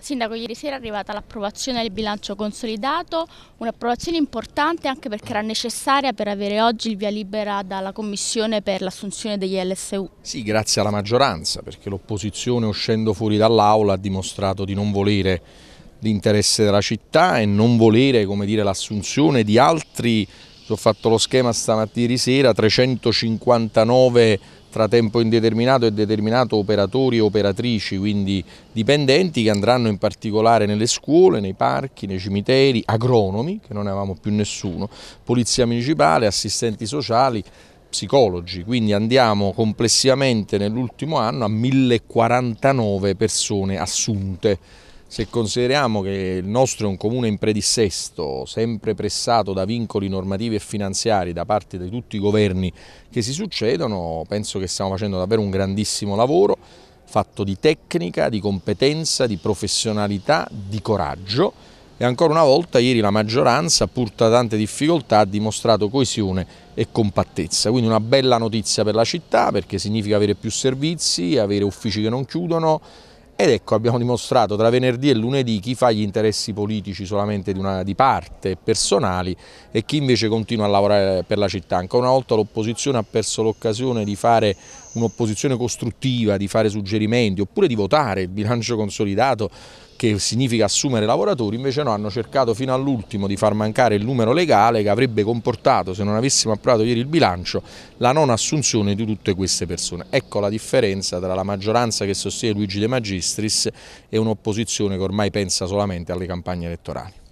Sindaco, ieri sera è arrivata l'approvazione del bilancio consolidato, un'approvazione importante anche perché era necessaria per avere oggi il via libera dalla Commissione per l'assunzione degli LSU. Sì, grazie alla maggioranza, perché l'opposizione uscendo fuori dall'aula ha dimostrato di non volere l'interesse della città e non volere l'assunzione di altri, ho fatto lo schema stamattina sera, 359 tra tempo indeterminato e determinato operatori e operatrici, quindi dipendenti che andranno in particolare nelle scuole, nei parchi, nei cimiteri, agronomi, che non ne avevamo più nessuno, polizia municipale, assistenti sociali, psicologi, quindi andiamo complessivamente nell'ultimo anno a 1049 persone assunte. Se consideriamo che il nostro è un comune in predissesto, sempre pressato da vincoli normativi e finanziari da parte di tutti i governi che si succedono, penso che stiamo facendo davvero un grandissimo lavoro fatto di tecnica, di competenza, di professionalità, di coraggio e ancora una volta ieri la maggioranza, pur tra tante difficoltà, ha dimostrato coesione e compattezza. Quindi una bella notizia per la città perché significa avere più servizi, avere uffici che non chiudono, ed ecco, abbiamo dimostrato tra venerdì e lunedì chi fa gli interessi politici solamente di, una, di parte, personali, e chi invece continua a lavorare per la città. Ancora una volta l'opposizione ha perso l'occasione di fare un'opposizione costruttiva, di fare suggerimenti, oppure di votare il bilancio consolidato che significa assumere lavoratori, invece no, hanno cercato fino all'ultimo di far mancare il numero legale che avrebbe comportato, se non avessimo approvato ieri il bilancio, la non assunzione di tutte queste persone. Ecco la differenza tra la maggioranza che sostiene Luigi De Magistris e un'opposizione che ormai pensa solamente alle campagne elettorali.